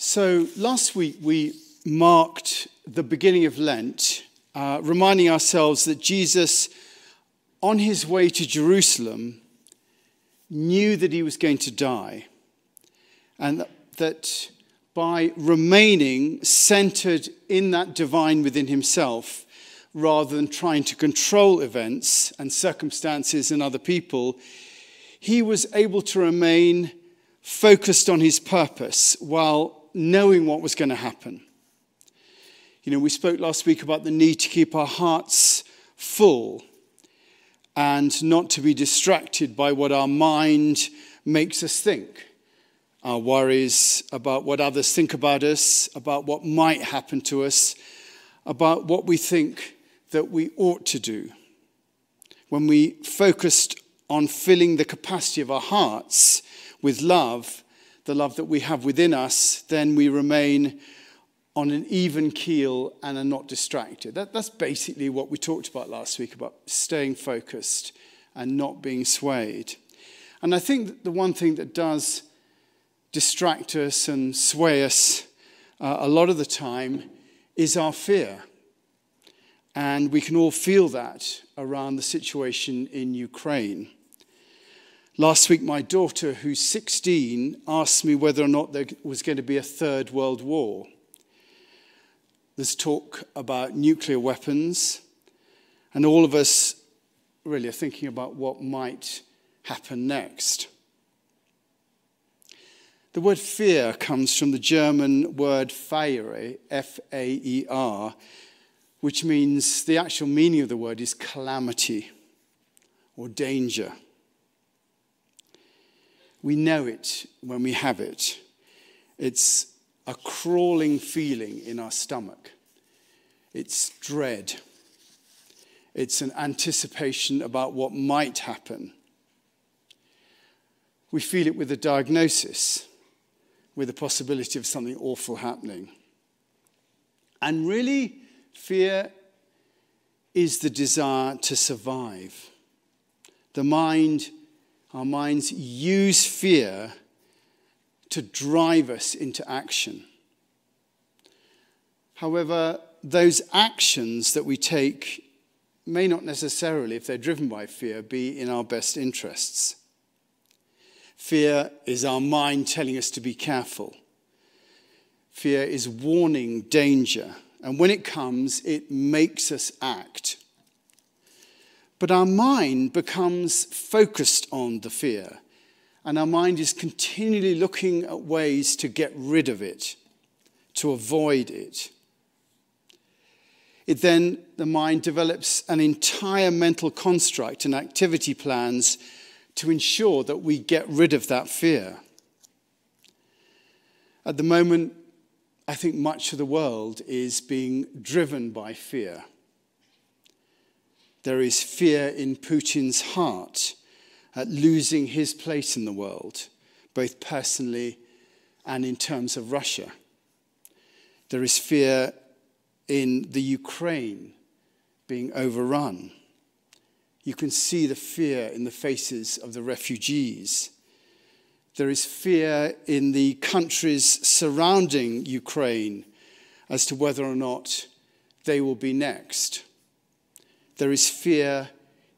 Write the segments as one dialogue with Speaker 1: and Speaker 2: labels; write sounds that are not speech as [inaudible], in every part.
Speaker 1: So last week we marked the beginning of Lent, uh, reminding ourselves that Jesus, on his way to Jerusalem, knew that he was going to die and that by remaining centered in that divine within himself, rather than trying to control events and circumstances and other people, he was able to remain focused on his purpose while knowing what was going to happen. You know, we spoke last week about the need to keep our hearts full and not to be distracted by what our mind makes us think. Our worries about what others think about us, about what might happen to us, about what we think that we ought to do. When we focused on filling the capacity of our hearts with love, the love that we have within us, then we remain on an even keel and are not distracted. That, that's basically what we talked about last week about staying focused and not being swayed. And I think the one thing that does distract us and sway us uh, a lot of the time is our fear. And we can all feel that around the situation in Ukraine. Last week, my daughter, who's 16, asked me whether or not there was going to be a third world war. There's talk about nuclear weapons, and all of us really are thinking about what might happen next. The word fear comes from the German word Feire, F A E R, which means the actual meaning of the word is calamity or danger. We know it when we have it. It's a crawling feeling in our stomach. It's dread. It's an anticipation about what might happen. We feel it with a diagnosis, with the possibility of something awful happening. And really, fear is the desire to survive. The mind our minds use fear to drive us into action. However, those actions that we take may not necessarily, if they're driven by fear, be in our best interests. Fear is our mind telling us to be careful. Fear is warning danger. And when it comes, it makes us act but our mind becomes focused on the fear, and our mind is continually looking at ways to get rid of it, to avoid it. It then, the mind develops an entire mental construct and activity plans to ensure that we get rid of that fear. At the moment, I think much of the world is being driven by fear there is fear in Putin's heart at losing his place in the world, both personally and in terms of Russia. There is fear in the Ukraine being overrun. You can see the fear in the faces of the refugees. There is fear in the countries surrounding Ukraine as to whether or not they will be next there is fear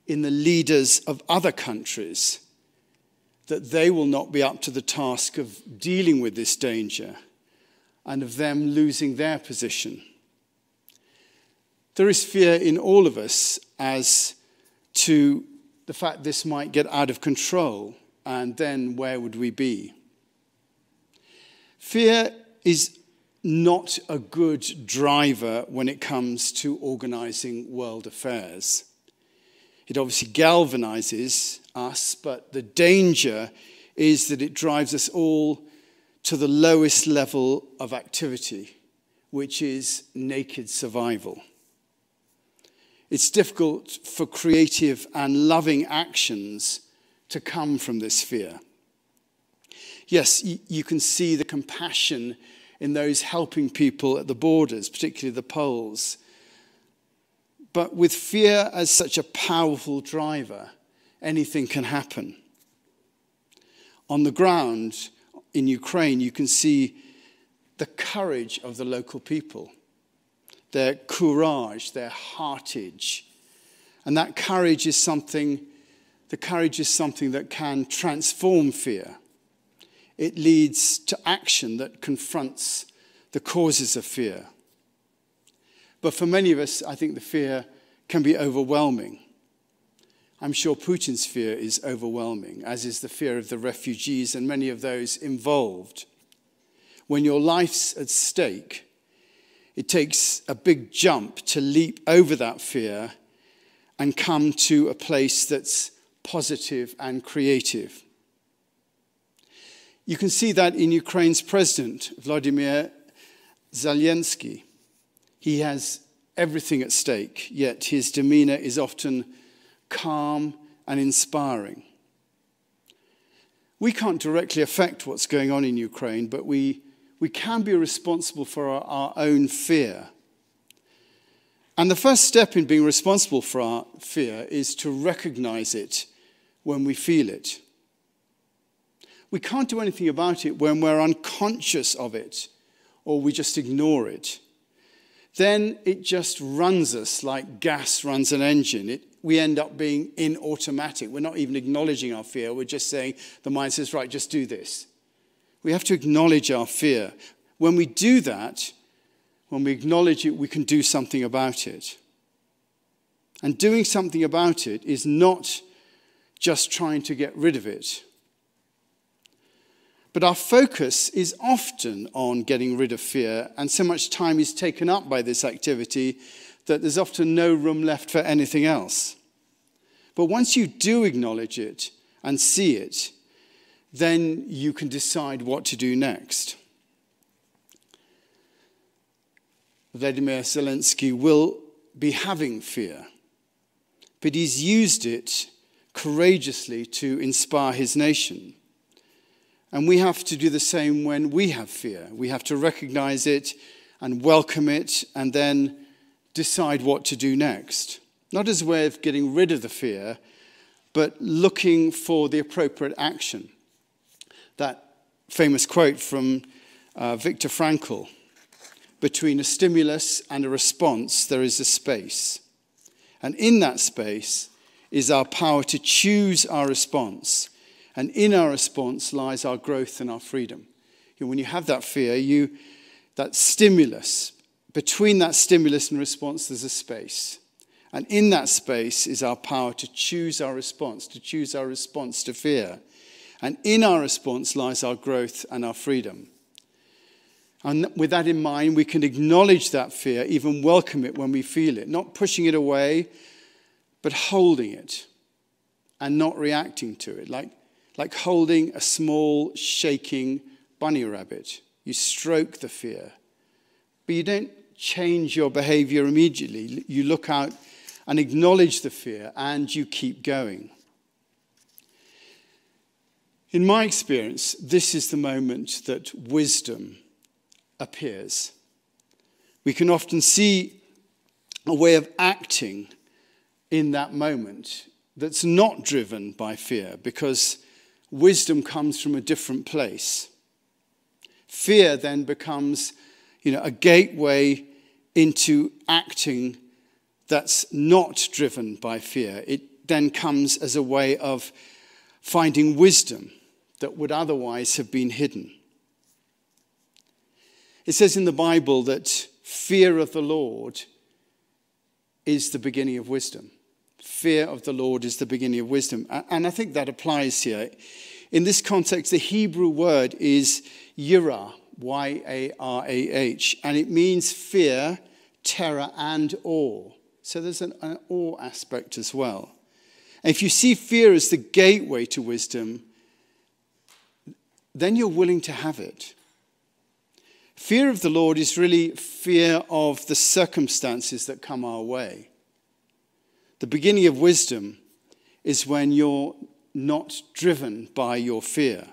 Speaker 1: in the leaders of other countries that they will not be up to the task of dealing with this danger and of them losing their position. There is fear in all of us as to the fact this might get out of control, and then where would we be? Fear is not a good driver when it comes to organizing world affairs. It obviously galvanizes us, but the danger is that it drives us all to the lowest level of activity, which is naked survival. It's difficult for creative and loving actions to come from this fear. Yes, you can see the compassion in those helping people at the borders, particularly the Poles. But with fear as such a powerful driver, anything can happen. On the ground in Ukraine, you can see the courage of the local people, their courage, their heartage. And that courage is something, the courage is something that can transform fear it leads to action that confronts the causes of fear. But for many of us, I think the fear can be overwhelming. I'm sure Putin's fear is overwhelming, as is the fear of the refugees and many of those involved. When your life's at stake, it takes a big jump to leap over that fear and come to a place that's positive and creative. You can see that in Ukraine's president, Vladimir Zelensky. He has everything at stake, yet his demeanor is often calm and inspiring. We can't directly affect what's going on in Ukraine, but we, we can be responsible for our, our own fear. And the first step in being responsible for our fear is to recognize it when we feel it we can't do anything about it when we're unconscious of it or we just ignore it. Then it just runs us like gas runs an engine. It, we end up being in automatic. We're not even acknowledging our fear. We're just saying, the mind says, right, just do this. We have to acknowledge our fear. When we do that, when we acknowledge it, we can do something about it. And doing something about it is not just trying to get rid of it. But our focus is often on getting rid of fear, and so much time is taken up by this activity that there's often no room left for anything else. But once you do acknowledge it and see it, then you can decide what to do next. Vladimir Zelensky will be having fear, but he's used it courageously to inspire his nation. And we have to do the same when we have fear. We have to recognize it and welcome it and then decide what to do next. Not as a way of getting rid of the fear, but looking for the appropriate action. That famous quote from uh, Viktor Frankl between a stimulus and a response, there is a space. And in that space is our power to choose our response and in our response lies our growth and our freedom. You know, when you have that fear, you, that stimulus, between that stimulus and response, there's a space. And in that space is our power to choose our response, to choose our response to fear. And in our response lies our growth and our freedom. And with that in mind, we can acknowledge that fear, even welcome it when we feel it, not pushing it away, but holding it and not reacting to it. Like like holding a small, shaking bunny rabbit. You stroke the fear, but you don't change your behavior immediately. You look out and acknowledge the fear, and you keep going. In my experience, this is the moment that wisdom appears. We can often see a way of acting in that moment that's not driven by fear because wisdom comes from a different place. Fear then becomes, you know, a gateway into acting that's not driven by fear. It then comes as a way of finding wisdom that would otherwise have been hidden. It says in the Bible that fear of the Lord is the beginning of wisdom fear of the Lord is the beginning of wisdom. And I think that applies here. In this context, the Hebrew word is yirah, Y A R A H, and it means fear, terror, and awe. So there's an, an awe aspect as well. And if you see fear as the gateway to wisdom, then you're willing to have it. Fear of the Lord is really fear of the circumstances that come our way. The beginning of wisdom is when you're not driven by your fear.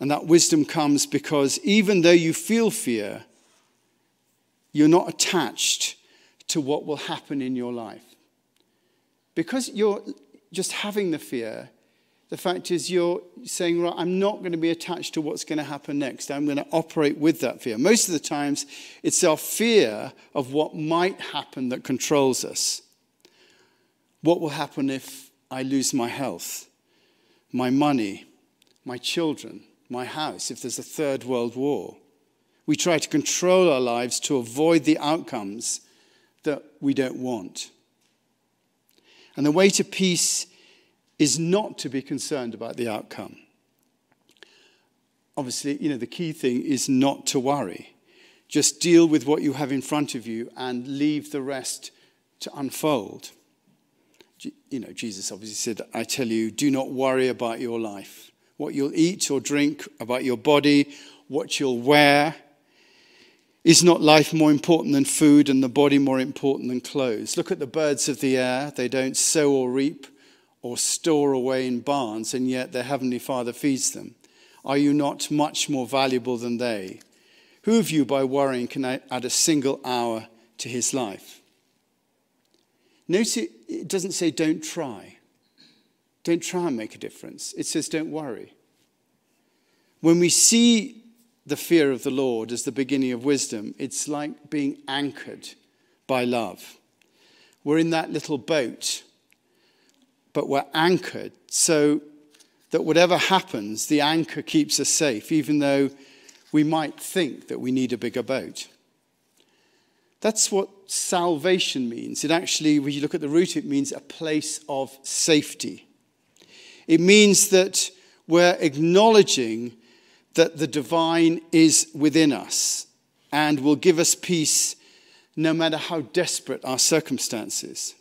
Speaker 1: And that wisdom comes because even though you feel fear, you're not attached to what will happen in your life. Because you're just having the fear, the fact is you're saying, right, I'm not going to be attached to what's going to happen next. I'm going to operate with that fear. Most of the times, it's our fear of what might happen that controls us. What will happen if I lose my health, my money, my children, my house, if there's a third world war? We try to control our lives to avoid the outcomes that we don't want. And the way to peace is not to be concerned about the outcome. Obviously, you know, the key thing is not to worry. Just deal with what you have in front of you and leave the rest to unfold you know, Jesus obviously said, I tell you, do not worry about your life, what you'll eat or drink, about your body, what you'll wear. Is not life more important than food and the body more important than clothes? Look at the birds of the air. They don't sow or reap or store away in barns, and yet their heavenly Father feeds them. Are you not much more valuable than they? Who of you, by worrying, can add a single hour to his life? Notice, it doesn't say don't try. Don't try and make a difference. It says don't worry. When we see the fear of the Lord as the beginning of wisdom, it's like being anchored by love. We're in that little boat, but we're anchored so that whatever happens, the anchor keeps us safe, even though we might think that we need a bigger boat. That's what salvation means. It actually, when you look at the root, it means a place of safety. It means that we're acknowledging that the divine is within us and will give us peace no matter how desperate our circumstances.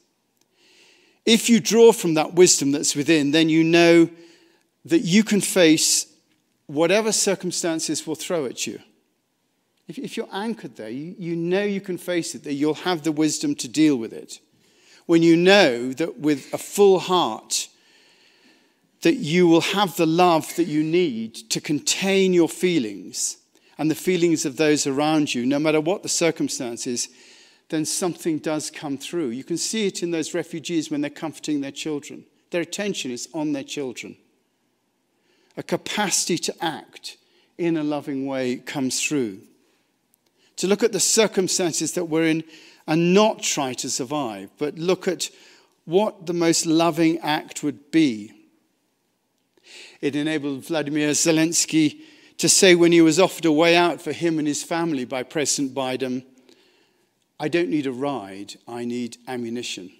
Speaker 1: If you draw from that wisdom that's within, then you know that you can face whatever circumstances will throw at you. If, if you're anchored there, you, you know you can face it, that you'll have the wisdom to deal with it. When you know that with a full heart, that you will have the love that you need to contain your feelings and the feelings of those around you, no matter what the circumstances, then something does come through. You can see it in those refugees when they're comforting their children. Their attention is on their children. A capacity to act in a loving way comes through to look at the circumstances that we're in and not try to survive, but look at what the most loving act would be. It enabled Vladimir Zelensky to say when he was offered a way out for him and his family by President Biden, I don't need a ride, I need ammunition.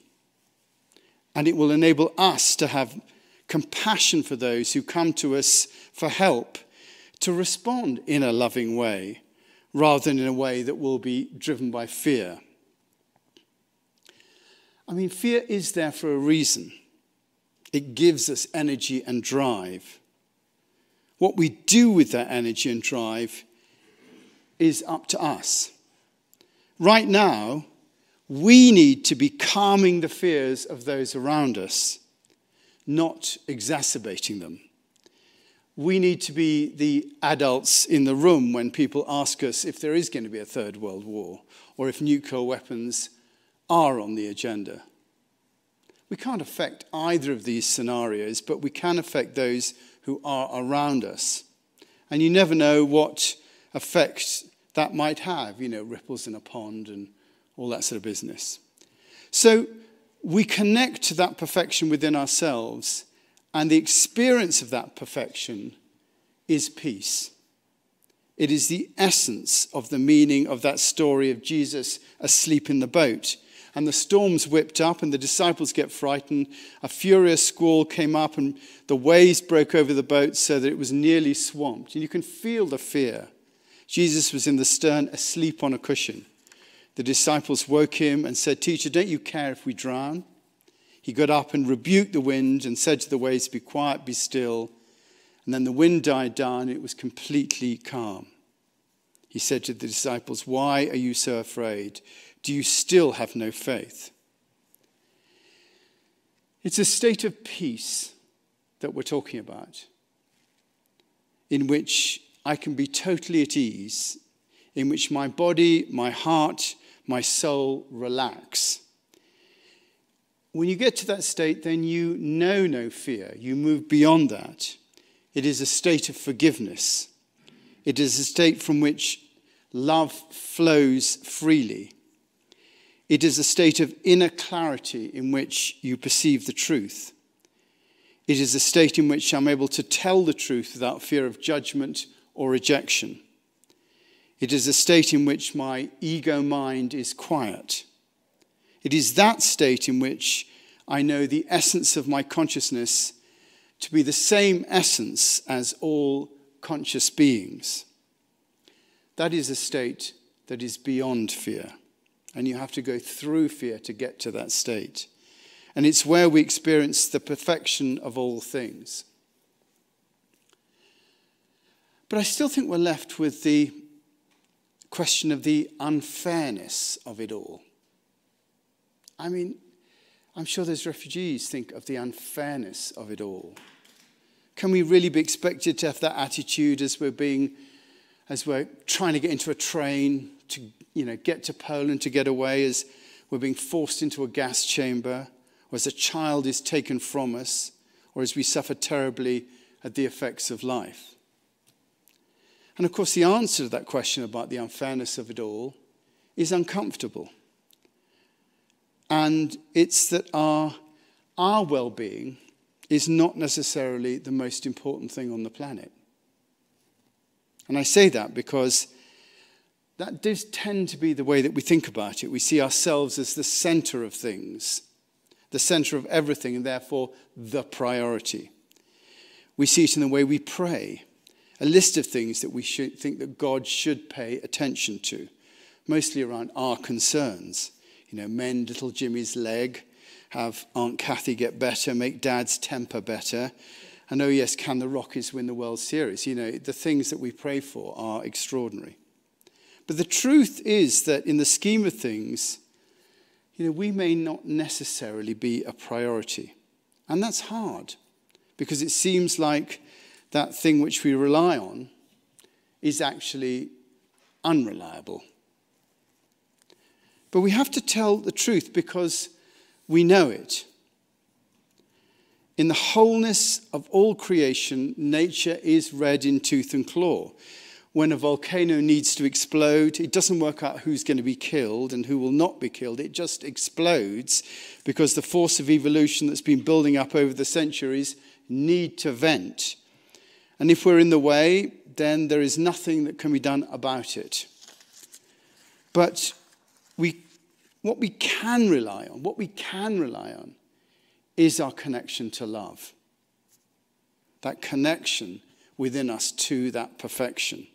Speaker 1: And it will enable us to have compassion for those who come to us for help, to respond in a loving way rather than in a way that will be driven by fear. I mean, fear is there for a reason. It gives us energy and drive. What we do with that energy and drive is up to us. Right now, we need to be calming the fears of those around us, not exacerbating them we need to be the adults in the room when people ask us if there is going to be a third world war or if nuclear weapons are on the agenda. We can't affect either of these scenarios, but we can affect those who are around us. And you never know what effect that might have, you know, ripples in a pond and all that sort of business. So we connect to that perfection within ourselves and the experience of that perfection is peace. It is the essence of the meaning of that story of Jesus asleep in the boat. And the storm's whipped up, and the disciples get frightened. A furious squall came up, and the waves broke over the boat so that it was nearly swamped. And you can feel the fear. Jesus was in the stern, asleep on a cushion. The disciples woke him and said, Teacher, don't you care if we drown? He got up and rebuked the wind and said to the waves, Be quiet, be still. And then the wind died down, it was completely calm. He said to the disciples, Why are you so afraid? Do you still have no faith? It's a state of peace that we're talking about, in which I can be totally at ease, in which my body, my heart, my soul relax when you get to that state, then you know no fear. You move beyond that. It is a state of forgiveness. It is a state from which love flows freely. It is a state of inner clarity in which you perceive the truth. It is a state in which I'm able to tell the truth without fear of judgment or rejection. It is a state in which my ego mind is quiet. It is that state in which I know the essence of my consciousness to be the same essence as all conscious beings. That is a state that is beyond fear. And you have to go through fear to get to that state. And it's where we experience the perfection of all things. But I still think we're left with the question of the unfairness of it all. I mean, I'm sure those refugees think of the unfairness of it all. Can we really be expected to have that attitude as we're being, as we're trying to get into a train to, you know, get to Poland to get away, as we're being forced into a gas chamber, or as a child is taken from us, or as we suffer terribly at the effects of life? And of course, the answer to that question about the unfairness of it all is uncomfortable. And it's that our, our well being is not necessarily the most important thing on the planet. And I say that because that does tend to be the way that we think about it. We see ourselves as the center of things, the center of everything, and therefore the priority. We see it in the way we pray, a list of things that we should think that God should pay attention to, mostly around our concerns. You know, mend little Jimmy's leg, have Aunt Kathy get better, make dad's temper better. And oh, yes, can the Rockies win the World Series? You know, the things that we pray for are extraordinary. But the truth is that in the scheme of things, you know, we may not necessarily be a priority. And that's hard because it seems like that thing which we rely on is actually unreliable. But we have to tell the truth because we know it. In the wholeness of all creation, nature is red in tooth and claw. When a volcano needs to explode, it doesn't work out who's going to be killed and who will not be killed. It just explodes because the force of evolution that's been building up over the centuries need to vent. And if we're in the way, then there is nothing that can be done about it. But we what we can rely on, what we can rely on, is our connection to love. That connection within us to that perfection.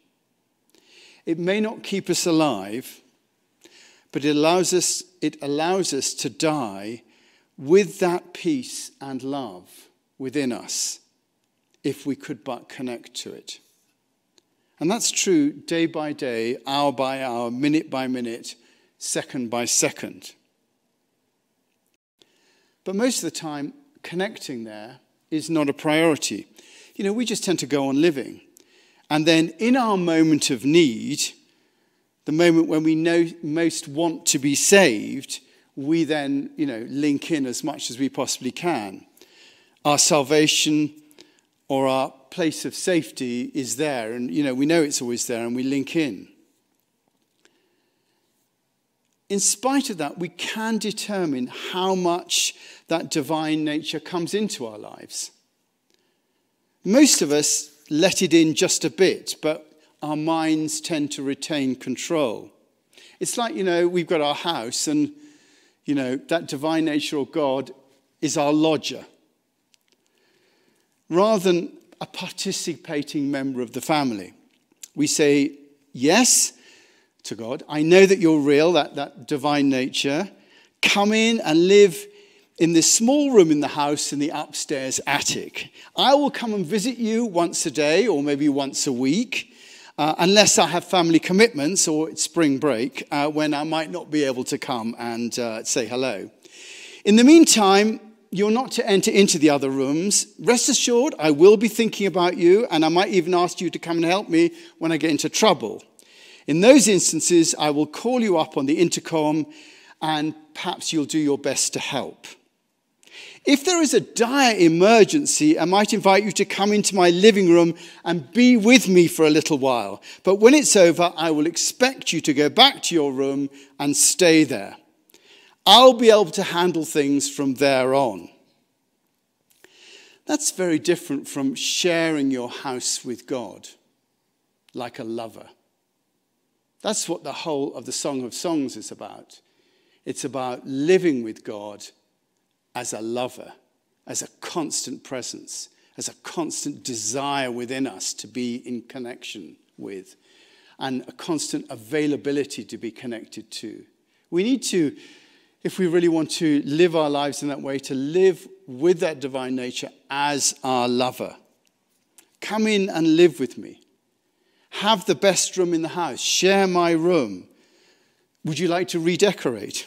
Speaker 1: It may not keep us alive, but it allows us, it allows us to die with that peace and love within us if we could but connect to it. And that's true day by day, hour by hour, minute by minute, second by second. But most of the time, connecting there is not a priority. You know, we just tend to go on living. And then in our moment of need, the moment when we know, most want to be saved, we then, you know, link in as much as we possibly can. Our salvation or our place of safety is there, and you know, we know it's always there, and we link in in spite of that, we can determine how much that divine nature comes into our lives. Most of us let it in just a bit, but our minds tend to retain control. It's like, you know, we've got our house, and, you know, that divine nature or God is our lodger. Rather than a participating member of the family, we say yes to God. I know that you're real, that, that divine nature. Come in and live in this small room in the house in the upstairs attic. I will come and visit you once a day or maybe once a week, uh, unless I have family commitments or it's spring break uh, when I might not be able to come and uh, say hello. In the meantime, you're not to enter into the other rooms. Rest assured, I will be thinking about you, and I might even ask you to come and help me when I get into trouble. In those instances, I will call you up on the intercom and perhaps you'll do your best to help. If there is a dire emergency, I might invite you to come into my living room and be with me for a little while. But when it's over, I will expect you to go back to your room and stay there. I'll be able to handle things from there on. That's very different from sharing your house with God like a lover. That's what the whole of the Song of Songs is about. It's about living with God as a lover, as a constant presence, as a constant desire within us to be in connection with, and a constant availability to be connected to. We need to, if we really want to live our lives in that way, to live with that divine nature as our lover. Come in and live with me have the best room in the house, share my room. Would you like to redecorate?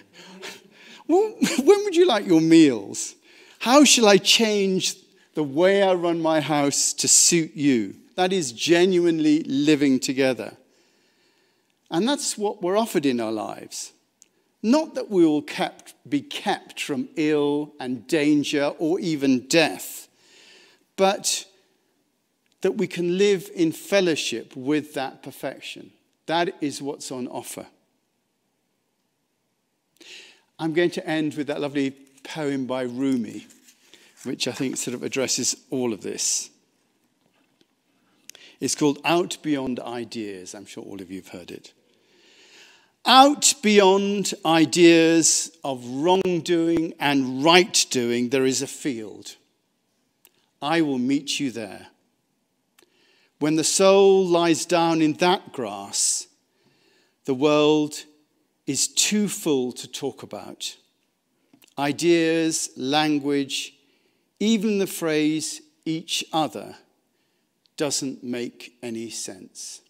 Speaker 1: [laughs] [laughs] when would you like your meals? How shall I change the way I run my house to suit you? That is genuinely living together. And that's what we're offered in our lives. Not that we will kept, be kept from ill and danger or even death, but that we can live in fellowship with that perfection. That is what's on offer. I'm going to end with that lovely poem by Rumi, which I think sort of addresses all of this. It's called Out Beyond Ideas. I'm sure all of you have heard it. Out beyond ideas of wrongdoing and right doing, there is a field. I will meet you there. When the soul lies down in that grass, the world is too full to talk about. Ideas, language, even the phrase each other doesn't make any sense.